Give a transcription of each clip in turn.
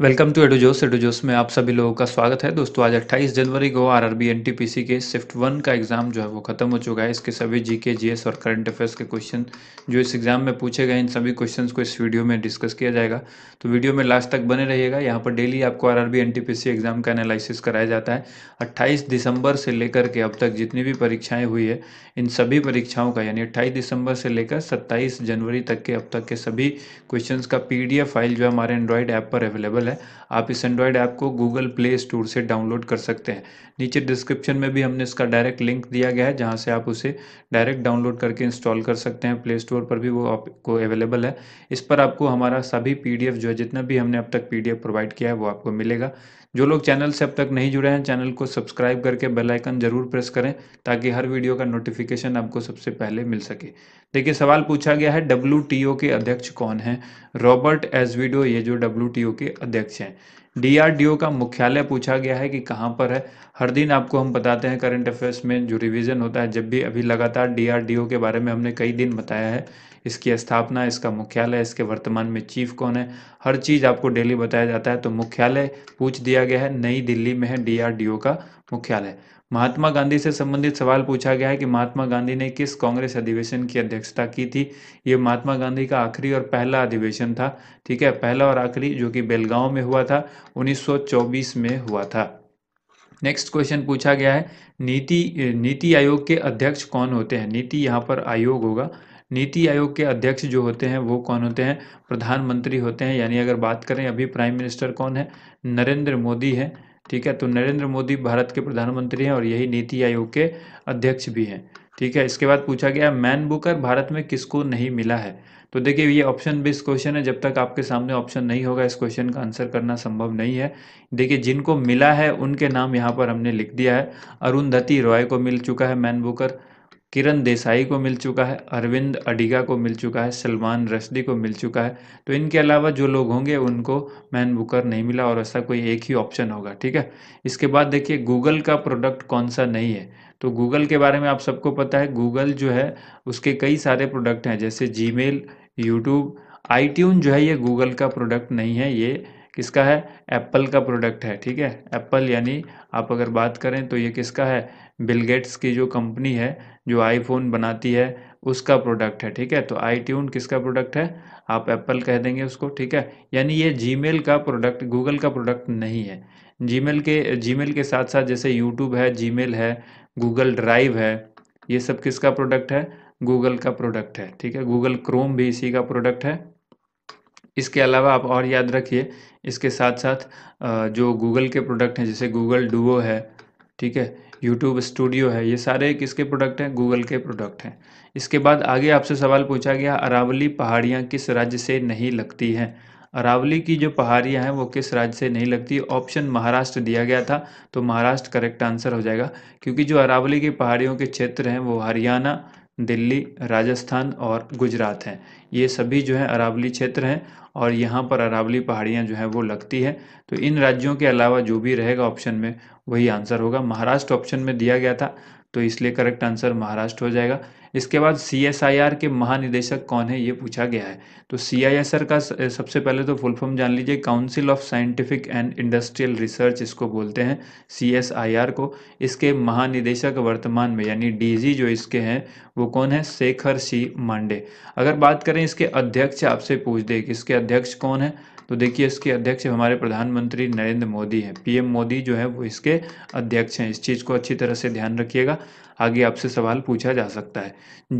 welcome to एडोजोस एडोजोस में आप सभी लोगों का स्वागत है दोस्तों आज 28 जनवरी को आर आरआरबी एनटीपीसी के शिफ्ट वन का एग्ज़ाम जो है वो खत्म हो चुका है इसके सभी जीके जीएस और करंट अफेयर्स के क्वेश्चन जो इस एग्ज़ाम में पूछे गए इन सभी क्वेश्चंस को इस वीडियो में डिस्कस किया जाएगा तो वीडियो में लास्ट तक बने रहिएगा यहाँ पर डेली आपको आर आर एग्ज़ाम का एनालिसिस कराया जाता है अट्ठाईस दिसंबर से लेकर के अब तक जितनी भी परीक्षाएँ हुई है इन सभी परीक्षाओं का यानी अट्ठाईस दिसंबर से लेकर सत्ताईस जनवरी तक के अब तक के सभी क्वेश्चन का पी फाइल जो है हमारे एंड्रॉयड ऐप पर अवेलेबल है आप इस एंड्रॉयड ऐप को गूगल प्ले स्टोर से डाउनलोड कर सकते हैं नीचे डिस्क्रिप्शन में भी हमने इसका डायरेक्ट लिंक दिया गया है जहाँ से आप उसे डायरेक्ट डाउनलोड करके इंस्टॉल कर सकते हैं प्ले स्टोर पर भी वो आपको अवेलेबल है इस पर आपको हमारा सभी पी जो है जितना भी हमने अब तक पी प्रोवाइड किया है वो आपको मिलेगा जो लोग चैनल से अब तक नहीं जुड़े हैं चैनल को सब्सक्राइब करके बेल आइकन जरूर प्रेस करें ताकि हर वीडियो का नोटिफिकेशन आपको सबसे पहले मिल सके देखिए सवाल पूछा गया है डब्ल्यू के अध्यक्ष कौन है रॉबर्ट एजविडो ये जो डब्ल्यू के अध्यक्ष अध्यक्ष हैं डीआरडीओ का मुख्यालय पूछा गया है कि कहाँ पर है हर दिन आपको हम बताते हैं करंट अफेयर्स में जो रिवीजन होता है जब भी अभी लगातार डीआरडीओ के बारे में हमने कई दिन बताया है इसकी स्थापना इसका मुख्यालय इसके वर्तमान में चीफ कौन है हर चीज़ आपको डेली बताया जाता है तो मुख्यालय पूछ दिया गया है नई दिल्ली में है डीआरडीओ का मुख्यालय महात्मा गांधी से संबंधित सवाल पूछा गया है कि महात्मा गांधी ने किस कांग्रेस अधिवेशन की अध्यक्षता की थी ये महात्मा गांधी का आखिरी और पहला अधिवेशन था ठीक है पहला और आखिरी जो कि बेलगांव में हुआ था 1924 में हुआ था नेक्स्ट क्वेश्चन पूछा गया है नीति नीति आयोग के अध्यक्ष कौन होते हैं नीति यहाँ पर आयोग होगा नीति आयोग के अध्यक्ष जो होते हैं वो कौन होते हैं प्रधानमंत्री होते हैं यानी अगर बात करें अभी प्राइम मिनिस्टर कौन है नरेंद्र मोदी है ठीक है तो नरेंद्र मोदी भारत के प्रधानमंत्री हैं और यही नीति आयोग के अध्यक्ष भी हैं ठीक है इसके बाद पूछा गया मैन बुकर भारत में किसको नहीं मिला है तो देखिए ये ऑप्शन बेस्ड क्वेश्चन है जब तक आपके सामने ऑप्शन नहीं होगा इस क्वेश्चन का आंसर करना संभव नहीं है देखिए जिनको मिला है उनके नाम यहाँ पर हमने लिख दिया है अरुंधति रॉय को मिल चुका है मैन बुकर किरण देसाई को मिल चुका है अरविंद अडिगा को मिल चुका है सलमान रश्दी को मिल चुका है तो इनके अलावा जो लोग होंगे उनको मैन बुकर नहीं मिला और ऐसा कोई एक ही ऑप्शन होगा ठीक है इसके बाद देखिए गूगल का प्रोडक्ट कौन सा नहीं है तो गूगल के बारे में आप सबको पता है गूगल जो है उसके कई सारे प्रोडक्ट हैं जैसे जी मेल यूट्यूब आई जो है ये गूगल का प्रोडक्ट नहीं है ये किसका है एप्पल का प्रोडक्ट है ठीक है एप्पल यानी आप अगर बात करें तो ये किसका है बिल गेट्स की जो कंपनी है जो आईफोन बनाती है उसका प्रोडक्ट है ठीक है तो आई ट्यून किसका प्रोडक्ट है आप एप्पल कह देंगे उसको ठीक है यानी ये जीमेल का प्रोडक्ट गूगल का प्रोडक्ट नहीं है जीमेल के जीमेल के साथ साथ जैसे यूट्यूब है जीमेल है गूगल ड्राइव है ये सब किसका प्रोडक्ट है गूगल का प्रोडक्ट है ठीक है गूगल क्रोम भी इसी का प्रोडक्ट है इसके अलावा आप और याद रखिए इसके साथ साथ जो गूगल के प्रोडक्ट हैं जैसे गूगल डुओ है ठीक है यूट्यूब स्टूडियो है ये सारे किसके प्रोडक्ट हैं गूगल के प्रोडक्ट हैं इसके बाद आगे आपसे सवाल पूछा गया अरावली पहाड़ियाँ किस राज्य से नहीं लगती हैं अरावली की जो पहाड़ियाँ हैं वो किस राज्य से नहीं लगती ऑप्शन महाराष्ट्र दिया गया था तो महाराष्ट्र करेक्ट आंसर हो जाएगा क्योंकि जो अरावली की पहाड़ियों के क्षेत्र हैं वो हरियाणा दिल्ली राजस्थान और गुजरात हैं ये सभी जो है अरावली क्षेत्र हैं और यहाँ पर अरावली पहाड़ियाँ जो हैं वो लगती है तो इन राज्यों के अलावा जो भी रहेगा ऑप्शन में वही आंसर होगा महाराष्ट्र ऑप्शन में दिया गया था तो इसलिए करेक्ट आंसर महाराष्ट्र हो जाएगा इसके बाद सी के महानिदेशक कौन है ये पूछा गया है तो सी का सबसे पहले तो फुल फॉर्म जान लीजिए council of scientific and industrial research इसको बोलते हैं सी को इसके महानिदेशक वर्तमान में यानी डीजी जो इसके हैं वो कौन है शेखर सी मांडे अगर बात करें इसके अध्यक्ष आपसे पूछ दे कि इसके अध्यक्ष कौन है तो देखिए इसके अध्यक्ष हमारे प्रधानमंत्री नरेंद्र मोदी हैं पीएम मोदी जो है वो इसके अध्यक्ष हैं इस चीज़ को अच्छी तरह से ध्यान रखिएगा आगे आपसे सवाल पूछा जा सकता है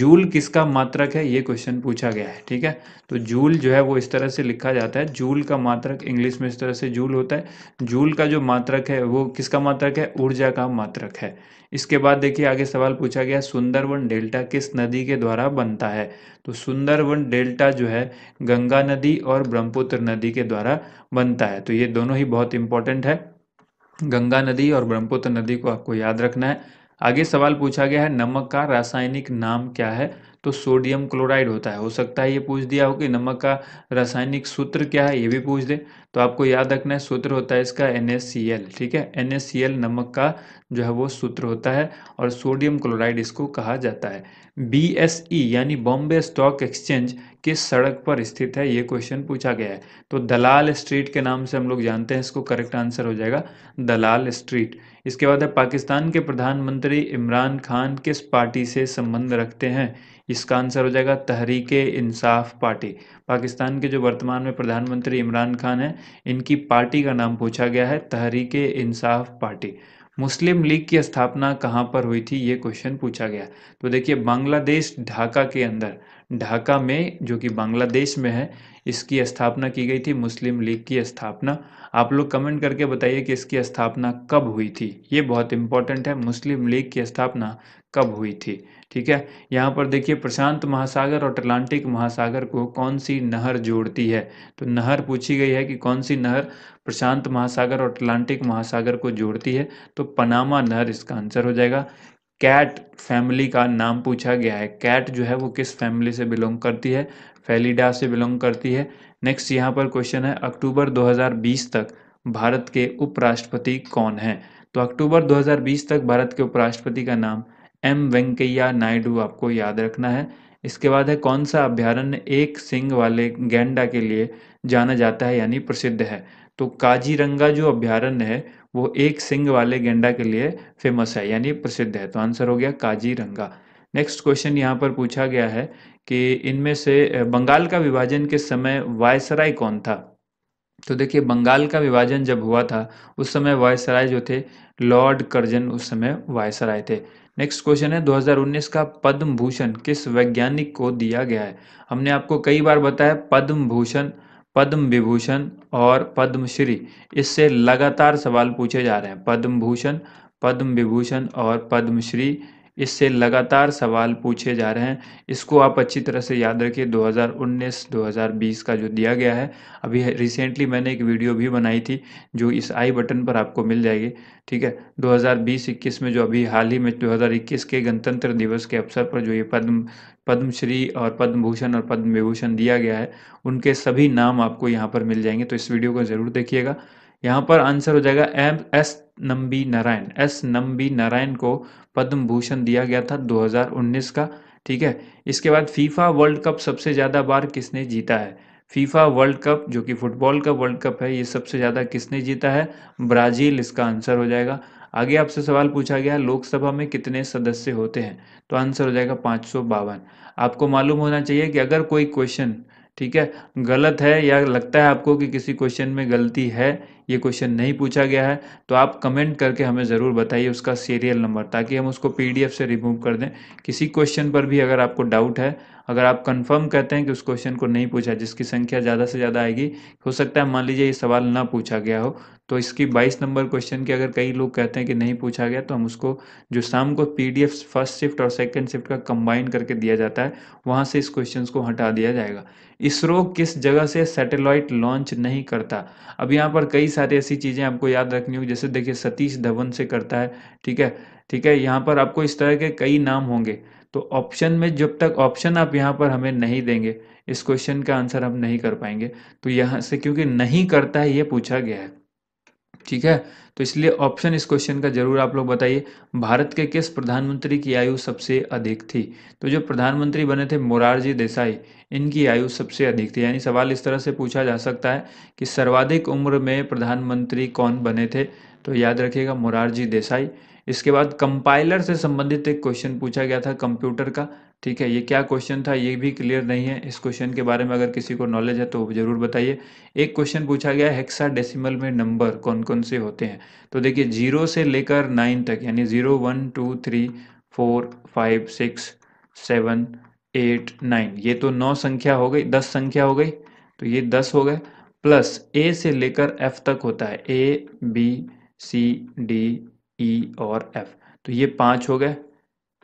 जूल किसका मात्रक है ये क्वेश्चन पूछा गया है ठीक है तो जूल जो है वो इस तरह से लिखा जाता है जूल का मात्रक इंग्लिश में इस तरह से जूल होता है जूल का जो मात्रक है वो किसका मात्रक है ऊर्जा का मात्रक है इसके बाद देखिए आगे सवाल पूछा गया सुंदरवन डेल्टा किस नदी के द्वारा बनता है तो सुंदरवन डेल्टा जो है गंगा नदी और ब्रह्मपुत्र नदी के द्वारा बनता है तो ये दोनों ही बहुत इंपॉर्टेंट है गंगा नदी और ब्रह्मपुत्र नदी को आपको याद रखना है आगे सवाल पूछा गया है नमक का रासायनिक नाम क्या है तो सोडियम क्लोराइड होता है हो सकता है ये पूछ दिया हो कि नमक का रासायनिक सूत्र क्या है ये भी पूछ दे तो आपको याद रखना है सूत्र होता है इसका NaCl ठीक है NaCl नमक का जो है वो सूत्र होता है और सोडियम क्लोराइड इसको कहा जाता है BSE यानी बॉम्बे स्टॉक एक्सचेंज किस सड़क पर स्थित है ये क्वेश्चन पूछा गया है तो दलाल स्ट्रीट के नाम से हम लोग जानते हैं इसको करेक्ट आंसर हो जाएगा दलाल स्ट्रीट इसके बाद है पाकिस्तान के प्रधानमंत्री इमरान खान किस पार्टी से संबंध रखते हैं इसका आंसर हो जाएगा तहरीक इंसाफ पार्टी पाकिस्तान के जो वर्तमान में प्रधानमंत्री इमरान खान हैं इनकी पार्टी का नाम पूछा गया है तहरीक इंसाफ पार्टी मुस्लिम लीग की स्थापना कहाँ पर हुई थी ये क्वेश्चन पूछा गया तो देखिए बांग्लादेश ढाका के अंदर ढाका में जो कि बांग्लादेश में है इसकी स्थापना की गई थी मुस्लिम लीग की स्थापना आप लोग कमेंट करके बताइए कि इसकी स्थापना कब हुई थी ये बहुत इंपॉर्टेंट है मुस्लिम लीग की स्थापना कब हुई थी ठीक है यहाँ पर देखिए प्रशांत महासागर और अटलांटिक महासागर को कौन सी नहर जोड़ती है तो नहर पूछी गई है कि कौन सी नहर प्रशांत महासागर और अटलांटिक महासागर को जोड़ती है तो पनामा नहर इसका आंसर हो जाएगा कैट फैमिली का नाम पूछा गया है कैट जो है वो किस फैमिली से बिलोंग करती है फेलिडा से बिलोंग करती है नेक्स्ट यहाँ पर क्वेश्चन है अक्टूबर 2020 तक भारत के उपराष्ट्रपति कौन है तो अक्टूबर 2020 तक भारत के उपराष्ट्रपति का नाम एम वेंकैया नायडू आपको याद रखना है इसके बाद है कौन सा अभ्यारण्य एक सिंग वाले गैंडा के लिए जाना जाता है यानी प्रसिद्ध है तो काजीरंगा जो अभ्यारण्य है वो एक सिंग वाले गेंडा के लिए फेमस है यानी प्रसिद्ध है तो आंसर हो गया काजीरंगा नेक्स्ट क्वेश्चन यहाँ पर पूछा गया है कि इनमें से बंगाल का विभाजन के समय वायसराय कौन था तो देखिए बंगाल का विभाजन जब हुआ था उस समय वायसराय जो थे लॉर्ड कर्जन उस समय वायसराय थे नेक्स्ट क्वेश्चन है 2019 का पद्म भूषण किस वैज्ञानिक को दिया गया है हमने आपको कई बार बताया पद्म भूषण पद्म विभूषण और पद्मश्री इससे लगातार सवाल पूछे जा रहे हैं पद्म भूषण पद्म विभूषण और पद्मश्री इससे लगातार सवाल पूछे जा रहे हैं इसको आप अच्छी तरह से याद रखिए 2019-2020 का जो दिया गया है अभी रिसेंटली मैंने एक वीडियो भी बनाई थी जो इस आई बटन पर आपको मिल जाएगी ठीक है 2020-21 में जो अभी हाल ही में 2021 के गणतंत्र दिवस के अवसर पर जो ये पद्म पद्मश्री और पद्म भूषण और पद्म विभूषण दिया गया है उनके सभी नाम आपको यहाँ पर मिल जाएंगे तो इस वीडियो को ज़रूर देखिएगा यहाँ पर आंसर हो जाएगा M S Nambi Narayan S Nambi Narayan को पद्म भूषण दिया गया था 2019 का ठीक है इसके बाद फीफा वर्ल्ड कप सबसे ज़्यादा बार किसने जीता है फीफा वर्ल्ड कप जो कि फुटबॉल का वर्ल्ड कप है ये सबसे ज़्यादा किसने जीता है ब्राज़ील इसका आंसर हो जाएगा आगे आपसे सवाल पूछा गया लोकसभा में कितने सदस्य होते हैं तो आंसर हो जाएगा पाँच आपको मालूम होना चाहिए कि अगर कोई क्वेश्चन ठीक है गलत है या लगता है आपको कि किसी क्वेश्चन में गलती है ये क्वेश्चन नहीं पूछा गया है तो आप कमेंट करके हमें ज़रूर बताइए उसका सीरियल नंबर ताकि हम उसको पी से रिमूव कर दें किसी क्वेश्चन पर भी अगर आपको डाउट है अगर आप कंफर्म कहते हैं कि उस क्वेश्चन को नहीं पूछा जिसकी संख्या ज़्यादा से ज़्यादा आएगी हो सकता है मान लीजिए ये सवाल ना पूछा गया हो तो इसकी 22 नंबर क्वेश्चन के अगर कई लोग कहते हैं कि नहीं पूछा गया तो हम उसको जो शाम को पीडीएफ फर्स्ट शिफ्ट और सेकंड शिफ्ट का कंबाइन करके दिया जाता है वहाँ से इस क्वेश्चन को हटा दिया जाएगा इसरो किस जगह से सेटेलाइट लॉन्च नहीं करता अब यहाँ पर कई सारी ऐसी चीज़ें आपको याद रखनी होगी जैसे देखिए सतीश धवन से करता है ठीक है ठीक है यहाँ पर आपको इस तरह के कई नाम होंगे तो ऑप्शन में जब तक ऑप्शन आप यहाँ पर हमें नहीं देंगे इस क्वेश्चन का आंसर हम नहीं कर पाएंगे तो यहाँ से क्योंकि नहीं करता है ये पूछा गया है ठीक है तो इसलिए ऑप्शन इस क्वेश्चन का जरूर आप लोग बताइए भारत के किस प्रधानमंत्री की आयु सबसे अधिक थी तो जो प्रधानमंत्री बने थे मोरारजी देसाई इनकी आयु सबसे अधिक थी यानी सवाल इस तरह से पूछा जा सकता है कि सर्वाधिक उम्र में प्रधानमंत्री कौन बने थे तो याद रखिएगा मोरारजी देसाई इसके बाद कंपाइलर से संबंधित एक क्वेश्चन पूछा गया था कंप्यूटर का ठीक है ये क्या क्वेश्चन था ये भी क्लियर नहीं है इस क्वेश्चन के बारे में अगर किसी को नॉलेज है तो ज़रूर बताइए एक क्वेश्चन पूछा गया हेक्सा डेसिमल में नंबर कौन कौन से होते हैं तो देखिए जीरो से लेकर नाइन तक यानी zero one two three four five six seven eight nine ये तो नौ संख्या हो गई दस संख्या हो गई तो ये दस हो गए प्लस ए से लेकर एफ तक होता है A B C D E और एफ तो ये पाँच हो गए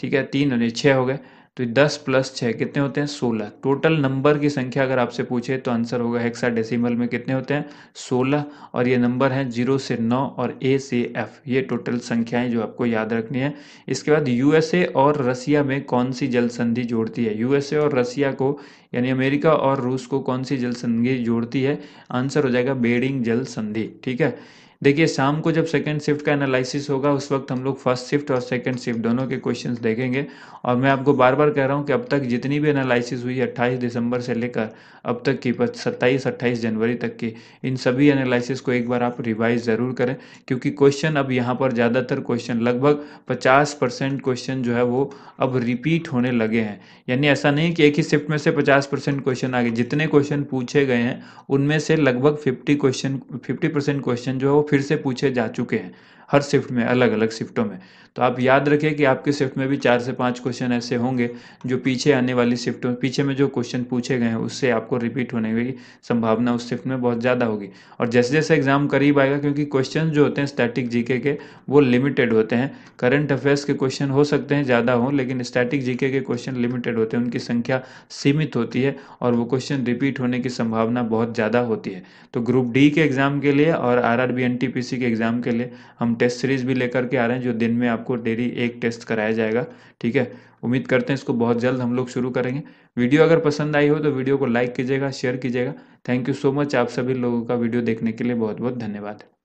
ठीक है तीन होने छः हो गए तो दस प्लस छः कितने होते हैं सोलह टोटल नंबर की संख्या अगर आपसे पूछे तो आंसर होगा हेक्सा डेसिमल में कितने होते हैं सोलह और ये नंबर हैं जीरो से नौ और ए से एफ ये टोटल संख्याएं जो आपको याद रखनी है इसके बाद यूएसए और रसिया में कौन सी जल संधि जोड़ती है यूएसए और रसिया को यानी अमेरिका और रूस को कौन सी जल संधि जोड़ती है आंसर हो जाएगा बेडिंग जल संधि ठीक है देखिए शाम को जब सेकेंड शिफ्ट का एनालिसिस होगा उस वक्त हम लोग फर्स्ट शिफ्ट और सेकेंड शिफ्ट दोनों के क्वेश्चन देखेंगे और मैं आपको बार बार कह रहा हूँ कि अब तक जितनी भी एनालिसिस हुई अट्ठाईस दिसंबर से लेकर अब तक की सत्ताईस अट्ठाईस जनवरी तक की इन सभी एनालिसिस को एक बार आप रिवाइज ज़रूर करें क्योंकि क्वेश्चन अब यहाँ पर ज़्यादातर क्वेश्चन लगभग पचास परसेंट क्वेश्चन जो है वो अब रिपीट होने लगे हैं यानी ऐसा नहीं कि एक ही शिफ्ट में से पचास परसेंट क्वेश्चन आ गए जितने क्वेश्चन पूछे गए हैं उनमें से लगभग fifty question fifty percent question जो है वो फिर से पूछे जा चुके हैं हर शिफ्ट में अलग अलग शिफ्टों में तो आप याद रखें कि आपके शिफ्ट में भी चार से पाँच क्वेश्चन ऐसे होंगे जो पीछे आने वाली शिफ्टों पीछे में जो क्वेश्चन पूछे गए हैं उससे आपको रिपीट होने की संभावना उस शिफ्ट में बहुत ज़्यादा होगी और जैसे जैसे एग्जाम करीब आएगा क्योंकि क्वेश्चन जो होते हैं स्टैटिक जीके के वो लिमिटेड होते हैं करंट अफेयर्स के क्वेश्चन हो सकते हैं ज़्यादा हों लेकिन स्टैटिक जीके के क्वेश्चन लिमिटेड होते हैं उनकी संख्या सीमित होती है और वो क्वेश्चन रिपीट होने की संभावना बहुत ज़्यादा होती है तो ग्रुप डी के एग्ज़ाम के लिए और आर आर के एग्ज़ाम के लिए हम टेस्ट सीरीज भी लेकर के आ रहे हैं जो दिन में आपको डेली एक टेस्ट कराया जाएगा ठीक है उम्मीद करते हैं इसको बहुत जल्द हम लोग शुरू करेंगे वीडियो अगर पसंद आई हो तो वीडियो को लाइक कीजिएगा शेयर कीजिएगा थैंक यू सो मच आप सभी लोगों का वीडियो देखने के लिए बहुत बहुत धन्यवाद